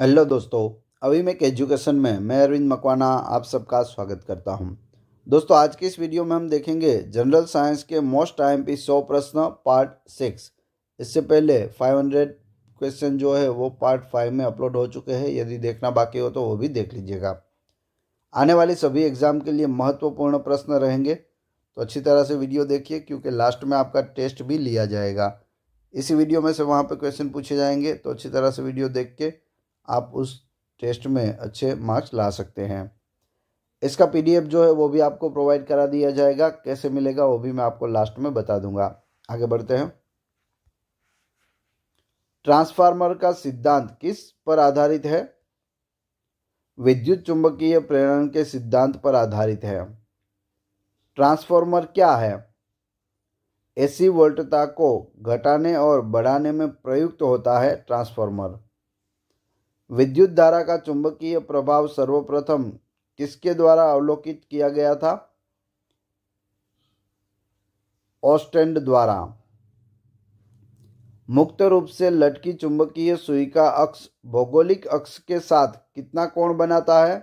hello दोस्तों अभी मैं एजुकेशन में मैं अरविंद मकवाना आप सबका स्वागत करता हूं दोस्तों आज की इस वीडियो में हम देखेंगे जनरल साइंस के मोस्ट आई एम पी सौ प्रश्न पार्ट सिक्स इससे पहले फाइव हंड्रेड क्वेश्चन जो है वो पार्ट फाइव में अपलोड हो चुके हैं यदि देखना बाकी हो तो वो भी देख लीजिएगा आने वाले सभी एग्जाम के लिए महत्वपूर्ण प्रश्न रहेंगे तो अच्छी तरह से वीडियो देखिए क्योंकि लास्ट में आपका टेस्ट भी लिया जाएगा इसी वीडियो में से वहाँ पर क्वेश्चन पूछे जाएंगे तो अच्छी तरह से वीडियो देख के आप उस टेस्ट में अच्छे मार्क्स ला सकते हैं इसका पीडीएफ जो है वो भी आपको प्रोवाइड करा दिया जाएगा कैसे मिलेगा वो भी मैं आपको लास्ट में बता दूंगा आगे बढ़ते हैं ट्रांसफार्मर का सिद्धांत किस पर आधारित है विद्युत चुंबकीय प्रेरण के सिद्धांत पर आधारित है ट्रांसफार्मर क्या है एसी वोल्टता को घटाने और बढ़ाने में प्रयुक्त होता है ट्रांसफार्मर विद्युत धारा का चुंबकीय प्रभाव सर्वप्रथम किसके द्वारा अवलोकित किया गया था ऑस्टेंड द्वारा मुक्त रूप से लटकी चुंबकीय सुई का अक्ष भौगोलिक अक्ष के साथ कितना कोण बनाता है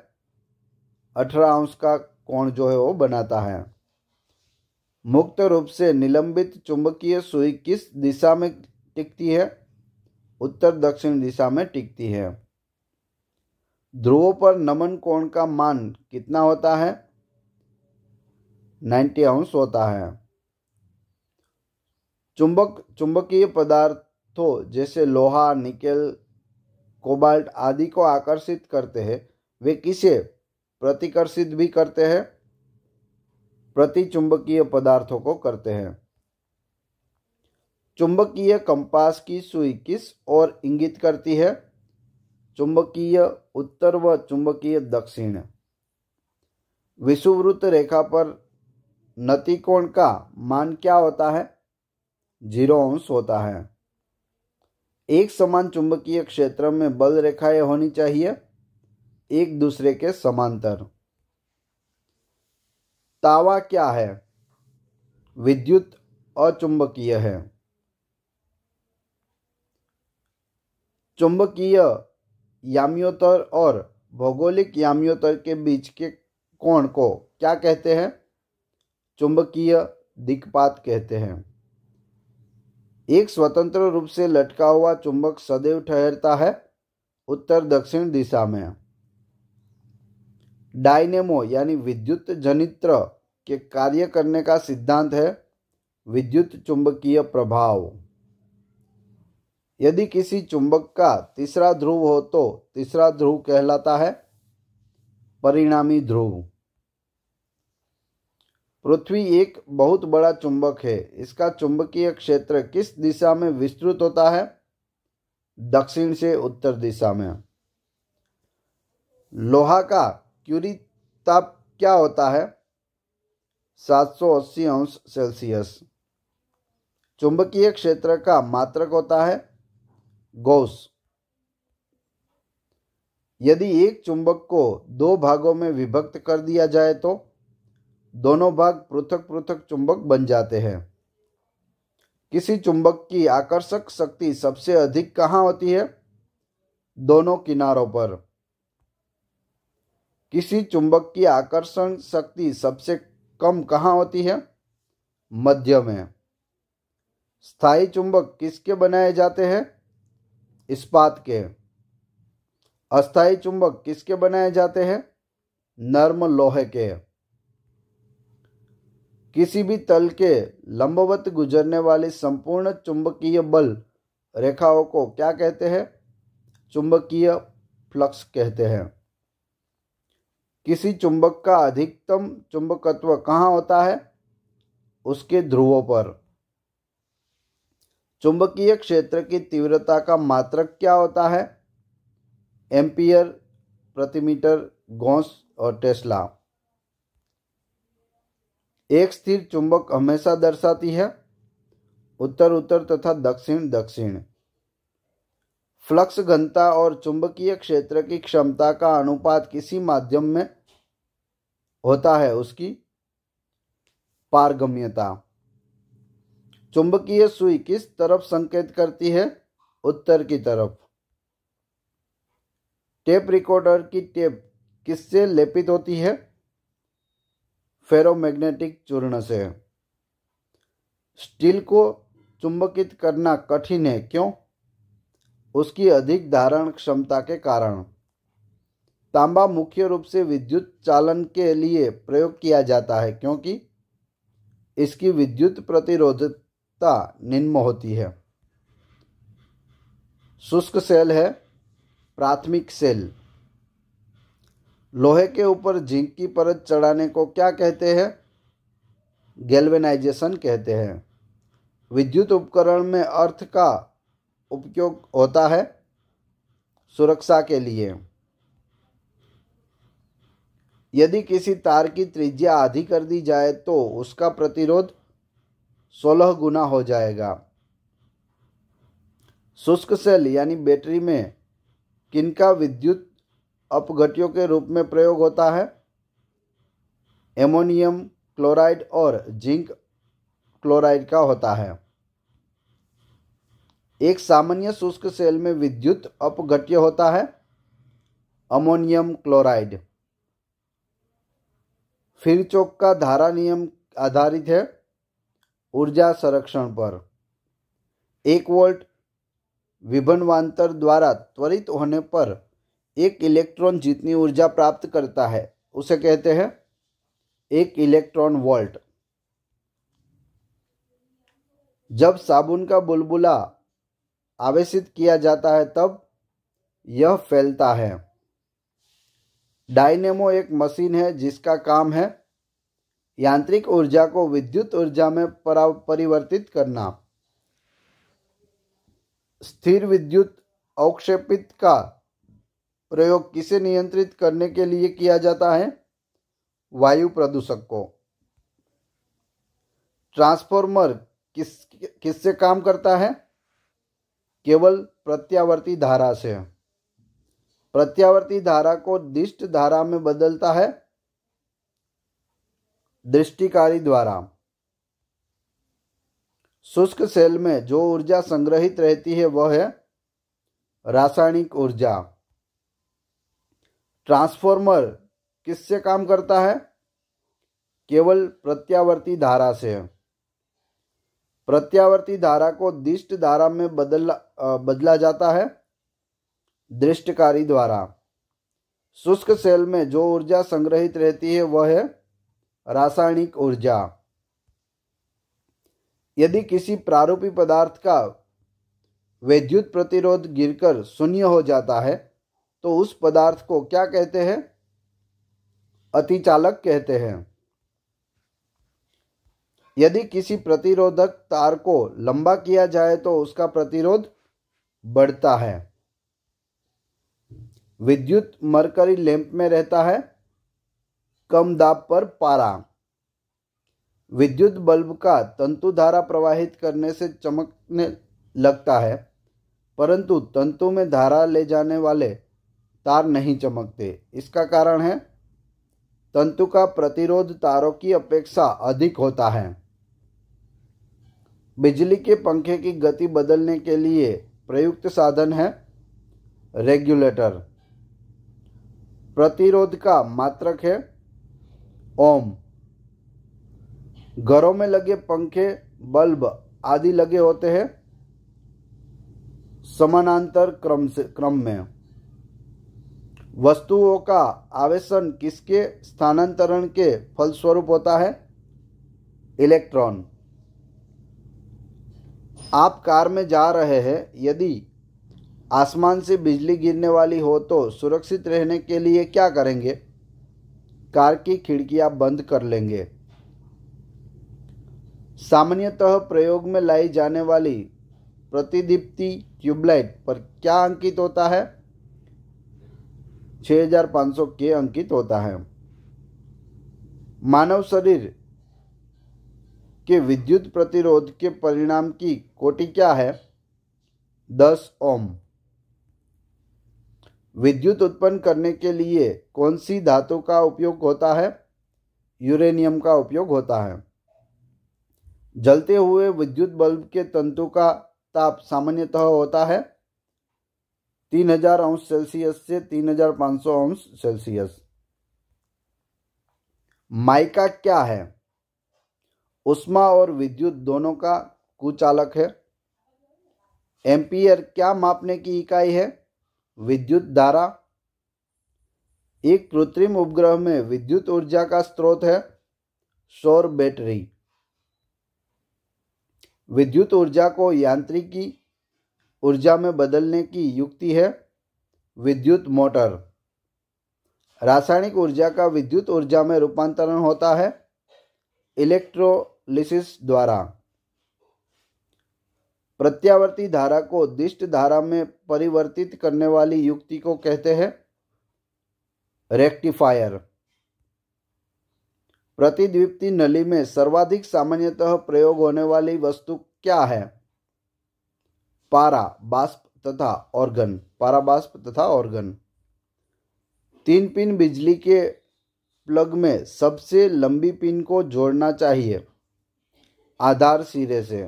अठारह अंश का कोण जो है वो बनाता है मुक्त रूप से निलंबित चुंबकीय सुई किस दिशा में टिकती है उत्तर दक्षिण दिशा में टिकती है ध्रुवों पर नमन कोण का मान कितना होता है 90 अंश होता है चुंबक चुंबकीय पदार्थों जैसे लोहा निकेल कोबाल्ट आदि को आकर्षित करते हैं वे किसे प्रतिकर्षित भी करते हैं प्रतिचुंबकीय पदार्थों को करते हैं चुंबकीय कंपास की सुई किस और इंगित करती है चुंबकीय उत्तर व चुंबकीय दक्षिण विषुवृत्त रेखा पर नतिकोण का मान क्या होता है जीरो अंश होता है एक समान चुंबकीय क्षेत्र में बल रेखाएं होनी चाहिए एक दूसरे के समांतर तावा क्या है विद्युत अचुंबकीय है चुंबकीय यामियोतर और भौगोलिक यामियोतर के बीच के कोण को क्या कहते हैं चुंबकीय दिक्पात कहते हैं एक स्वतंत्र रूप से लटका हुआ चुंबक सदैव ठहरता है उत्तर दक्षिण दिशा में डायनेमो यानी विद्युत जनित्र के कार्य करने का सिद्धांत है विद्युत चुंबकीय प्रभाव यदि किसी चुंबक का तीसरा ध्रुव हो तो तीसरा ध्रुव कहलाता है परिणामी ध्रुव पृथ्वी एक बहुत बड़ा चुंबक है इसका चुंबकीय क्षेत्र किस दिशा में विस्तृत होता है दक्षिण से उत्तर दिशा में लोहा का क्यूरी ताप क्या होता है 780 अंश सेल्सियस चुंबकीय क्षेत्र का मात्रक होता है गौस यदि एक चुंबक को दो भागों में विभक्त कर दिया जाए तो दोनों भाग पृथक पृथक चुंबक बन जाते हैं किसी चुंबक की आकर्षक शक्ति सबसे अधिक कहाँ होती है दोनों किनारों पर किसी चुंबक की आकर्षण शक्ति सबसे कम कहाँ होती है मध्य में स्थायी चुंबक किसके बनाए जाते हैं इस्पात के अस्थाई चुंबक किसके बनाए जाते हैं नर्म लोहे के किसी भी तल के लंबवत गुजरने वाले संपूर्ण चुंबकीय बल रेखाओं को क्या कहते हैं चुंबकीय फ्लक्स कहते हैं किसी चुंबक का अधिकतम चुंबकत्व कहाँ होता है उसके ध्रुवों पर चुंबकीय क्षेत्र की तीव्रता का मात्रक क्या होता है एम्पियर प्रति मीटर गौस और टेस्ला एक स्थिर चुंबक हमेशा दर्शाती है उत्तर उत्तर तथा दक्षिण दक्षिण फ्लक्स घनता और चुंबकीय क्षेत्र की क्षमता का अनुपात किसी माध्यम में होता है उसकी पारगम्यता चुंबकीय सुई किस तरफ संकेत करती है उत्तर की तरफ टेप रिकॉर्डर की टेप किससे लेपित होती है फेरोमैग्नेटिक चूर्ण से स्टील को चुंबकित करना कठिन है क्यों उसकी अधिक धारण क्षमता के कारण तांबा मुख्य रूप से विद्युत चालन के लिए प्रयोग किया जाता है क्योंकि इसकी विद्युत प्रतिरोधक ता निम्न होती है शुष्क सेल है प्राथमिक सेल लोहे के ऊपर जिंक की परत चढ़ाने को क्या कहते हैं गैल्वेनाइजेशन कहते हैं विद्युत उपकरण में अर्थ का उपयोग होता है सुरक्षा के लिए यदि किसी तार की त्रिज्या आधी कर दी जाए तो उसका प्रतिरोध सोलह गुना हो जाएगा शुष्क सेल यानी बैटरी में किनका विद्युत अपघटियों के रूप में प्रयोग होता है एमोनियम क्लोराइड और जिंक क्लोराइड का होता है एक सामान्य शुष्क सेल में विद्युत अपघट्य होता है अमोनियम क्लोराइड फिर चौक का धारा नियम आधारित है ऊर्जा संरक्षण पर एक वोल्ट विभनवांतर द्वारा त्वरित होने पर एक इलेक्ट्रॉन जितनी ऊर्जा प्राप्त करता है उसे कहते हैं एक इलेक्ट्रॉन वोल्ट जब साबुन का बुलबुला आवेशित किया जाता है तब यह फैलता है डायनेमो एक मशीन है जिसका काम है यांत्रिक ऊर्जा को विद्युत ऊर्जा में परिवर्तित करना स्थिर विद्युत अवक्षेपित का प्रयोग किसे नियंत्रित करने के लिए किया जाता है वायु प्रदूषक को ट्रांसफॉर्मर किस किससे काम करता है केवल प्रत्यावर्ती धारा से प्रत्यावर्ती धारा को दिष्ट धारा में बदलता है दृष्टिकारी द्वारा शुष्क सेल में जो ऊर्जा संग्रहित रहती है वह है रासायनिक ऊर्जा ट्रांसफॉर्मर किससे काम करता है केवल प्रत्यावर्ती धारा से प्रत्यावर्ती धारा को दिष्ट धारा में बदल बदला जाता है दृष्टकारी द्वारा शुष्क सेल में जो ऊर्जा संग्रहित रहती है वह है रासायनिक ऊर्जा यदि किसी प्रारूपी पदार्थ का वैद्युत प्रतिरोध गिरकर शून्य हो जाता है तो उस पदार्थ को क्या कहते हैं अतिचालक कहते हैं यदि किसी प्रतिरोधक तार को लंबा किया जाए तो उसका प्रतिरोध बढ़ता है विद्युत मरकरी लैंप में रहता है कम दाब पर पारा विद्युत बल्ब का तंतु धारा प्रवाहित करने से चमकने लगता है परंतु तंतु में धारा ले जाने वाले तार नहीं चमकते इसका कारण है तंतु का प्रतिरोध तारों की अपेक्षा अधिक होता है बिजली के पंखे की गति बदलने के लिए प्रयुक्त साधन है रेगुलेटर प्रतिरोध का मात्रक है ओम घरों में लगे पंखे बल्ब आदि लगे होते हैं समानांतर क्रम से क्रम में वस्तुओं का आवेशन किसके स्थानांतरण के फलस्वरूप होता है इलेक्ट्रॉन आप कार में जा रहे हैं यदि आसमान से बिजली गिरने वाली हो तो सुरक्षित रहने के लिए क्या करेंगे कार की खिड़कियां बंद कर लेंगे सामान्यतः प्रयोग में लाई जाने वाली प्रतिदीप्ति ट्यूबलाइट पर क्या अंकित होता है 6500 के अंकित होता है मानव शरीर के विद्युत प्रतिरोध के परिणाम की कोटि क्या है 10 ओम विद्युत उत्पन्न करने के लिए कौन सी धातु का उपयोग होता है यूरेनियम का उपयोग होता है जलते हुए विद्युत बल्ब के तंतु का ताप सामान्यतः होता है 3000 अंश सेल्सियस से 3500 अंश सेल्सियस माइका क्या है उष्मा और विद्युत दोनों का कुचालक है एम्पियर क्या मापने की इकाई है विद्युत धारा एक कृत्रिम उपग्रह में विद्युत ऊर्जा का स्रोत है सौर बैटरी विद्युत ऊर्जा को यांत्रिकी ऊर्जा में बदलने की युक्ति है विद्युत मोटर रासायनिक ऊर्जा का विद्युत ऊर्जा में रूपांतरण होता है इलेक्ट्रोलिसिस द्वारा प्रत्यावर्ती धारा को दिष्ट धारा में परिवर्तित करने वाली युक्ति को कहते हैं रेक्टिफायर प्रतिद्वीप्ति नली में सर्वाधिक सामान्यतः प्रयोग होने वाली वस्तु क्या है पारा बाष्प तथा ऑर्गन पारा बाष्प तथा ऑर्गन तीन पिन बिजली के प्लग में सबसे लंबी पिन को जोड़ना चाहिए आधार सिरे से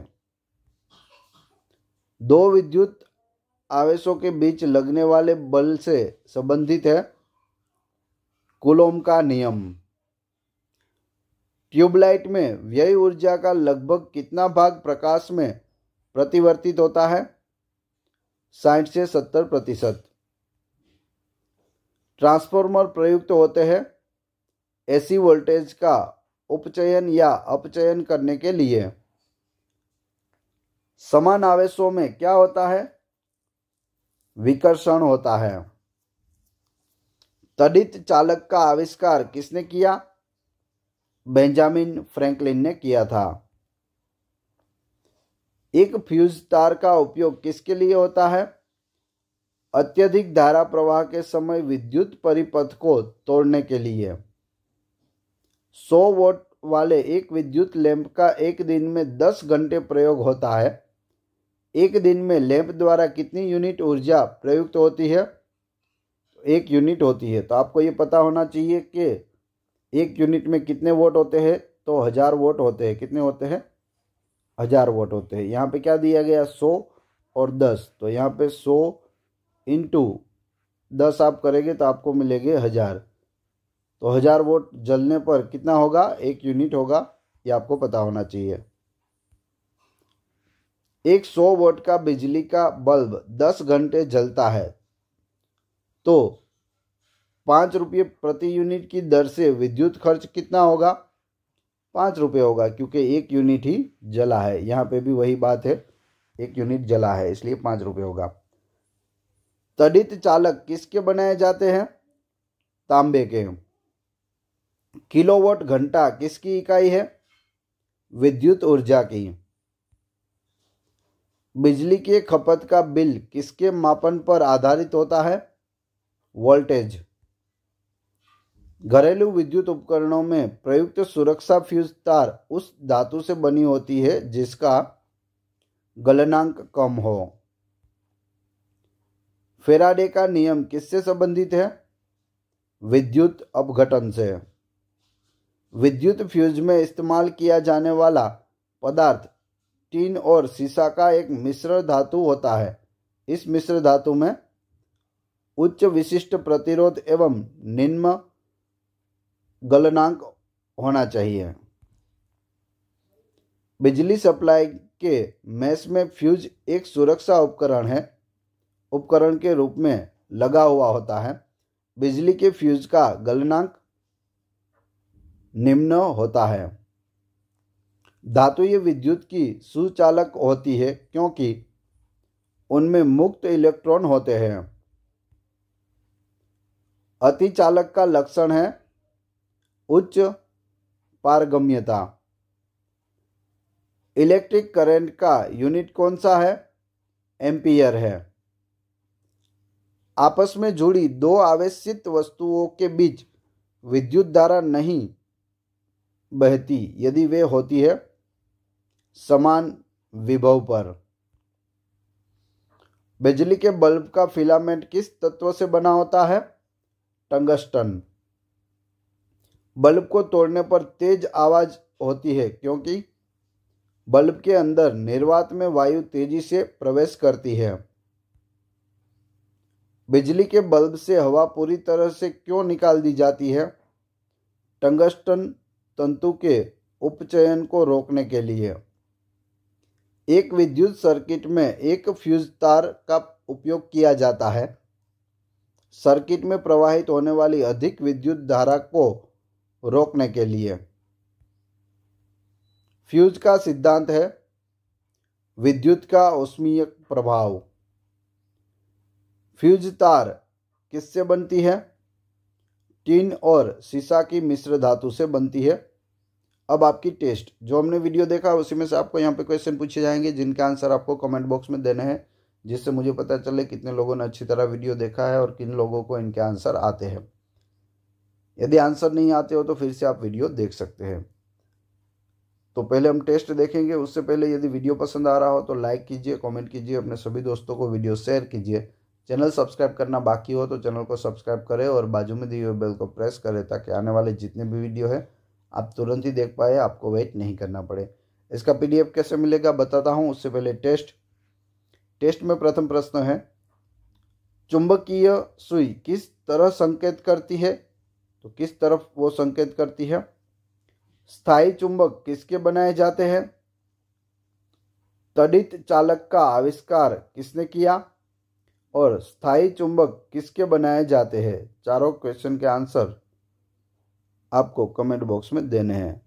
दो विद्युत आवेशों के बीच लगने वाले बल से संबंधित है कुलोम का नियम ट्यूबलाइट में व्यय ऊर्जा का लगभग कितना भाग प्रकाश में प्रतिवर्तित होता है साठ से सत्तर प्रतिशत ट्रांसफॉर्मर प्रयुक्त होते हैं एसी वोल्टेज का उपचयन या अपचयन करने के लिए समान आवेशों में क्या होता है विकर्षण होता है तड़ित चालक का आविष्कार किसने किया बेंजामिन फ्रैंकलिन ने किया था एक फ्यूज तार का उपयोग किसके लिए होता है अत्यधिक धारा प्रवाह के समय विद्युत परिपथ को तोड़ने के लिए 100 वोट वाले एक विद्युत लैंप का एक दिन में 10 घंटे प्रयोग होता है एक दिन में लैंप द्वारा कितनी यूनिट ऊर्जा प्रयुक्त होती है एक यूनिट होती है तो आपको ये पता होना चाहिए कि एक यूनिट में कितने वोट होते हैं तो हज़ार वोट होते हैं कितने होते हैं हज़ार वोट होते हैं यहाँ पे क्या दिया गया सौ और दस तो यहाँ पे सौ इंटू दस आप करेंगे तो आपको मिलेंगे हज़ार तो हज़ार वोट जलने पर कितना होगा एक यूनिट होगा ये आपको पता होना चाहिए एक सौ वोट का बिजली का बल्ब दस घंटे जलता है तो पाँच रुपये प्रति यूनिट की दर से विद्युत खर्च कितना होगा पाँच रुपये होगा क्योंकि एक यूनिट ही जला है यहाँ पे भी वही बात है एक यूनिट जला है इसलिए पाँच रुपये होगा तड़ित चालक किसके बनाए जाते हैं तांबे के किलोवाट घंटा किसकी इकाई है विद्युत ऊर्जा की बिजली के खपत का बिल किसके मापन पर आधारित होता है वोल्टेज घरेलू विद्युत उपकरणों में प्रयुक्त सुरक्षा फ्यूज तार उस धातु से बनी होती है जिसका गलनांक कम हो फेराडे का नियम किससे संबंधित है विद्युत अपघटन से विद्युत फ्यूज में इस्तेमाल किया जाने वाला पदार्थ टीन और सीसा का एक मिश्र धातु होता है इस मिश्र धातु में उच्च विशिष्ट प्रतिरोध एवं निम्न गलनांक होना चाहिए बिजली सप्लाई के मैस में फ्यूज एक सुरक्षा उपकरण है उपकरण के रूप में लगा हुआ होता है बिजली के फ्यूज का गलनांक निम्न होता है ये विद्युत की सुचालक होती है क्योंकि उनमें मुक्त इलेक्ट्रॉन होते हैं अतिचालक का लक्षण है उच्च पारगम्यता इलेक्ट्रिक करंट का यूनिट कौन सा है एम्पियर है आपस में जुड़ी दो आवेशित वस्तुओं के बीच विद्युत धारा नहीं बहती यदि वे होती है समान विभव पर बिजली के बल्ब का फिलामेंट किस तत्व से बना होता है टंगस्टन बल्ब को तोड़ने पर तेज आवाज होती है क्योंकि बल्ब के अंदर निर्वात में वायु तेजी से प्रवेश करती है बिजली के बल्ब से हवा पूरी तरह से क्यों निकाल दी जाती है टंगस्टन तंतु के उपचयन को रोकने के लिए एक विद्युत सर्किट में एक फ्यूज तार का उपयोग किया जाता है सर्किट में प्रवाहित होने वाली अधिक विद्युत धारा को रोकने के लिए फ्यूज का सिद्धांत है विद्युत का औष्मीय प्रभाव फ्यूज तार किससे बनती है टिन और सीसा की मिश्र धातु से बनती है अब आपकी टेस्ट जो हमने वीडियो देखा उसी में से आपको यहाँ पे क्वेश्चन पूछे जाएंगे जिनके आंसर आपको कमेंट बॉक्स में देने हैं जिससे मुझे पता चले कितने लोगों ने अच्छी तरह वीडियो देखा है और किन लोगों को इनके आंसर आते हैं यदि आंसर नहीं आते हो तो फिर से आप वीडियो देख सकते हैं तो पहले हम टेस्ट देखेंगे उससे पहले यदि वीडियो पसंद आ रहा हो तो लाइक कीजिए कमेंट कीजिए अपने सभी दोस्तों को वीडियो शेयर कीजिए चैनल सब्सक्राइब करना बाकी हो तो चैनल को सब्सक्राइब करें और बाजू में दिए हुए बेल को प्रेस करें ताकि आने वाले जितने भी वीडियो है आप तुरंत ही देख पाए आपको वेट नहीं करना पड़े इसका पीडीएफ कैसे मिलेगा बताता हूँ उससे पहले टेस्ट टेस्ट में प्रथम प्रश्न है चुंबकीय सुई किस तरह संकेत करती है तो किस तरफ वो संकेत करती है स्थायी चुंबक किसके बनाए जाते हैं तड़ित चालक का आविष्कार किसने किया और स्थायी चुंबक किसके बनाए जाते हैं चारों क्वेश्चन के आंसर आपको कमेंट बॉक्स में देने हैं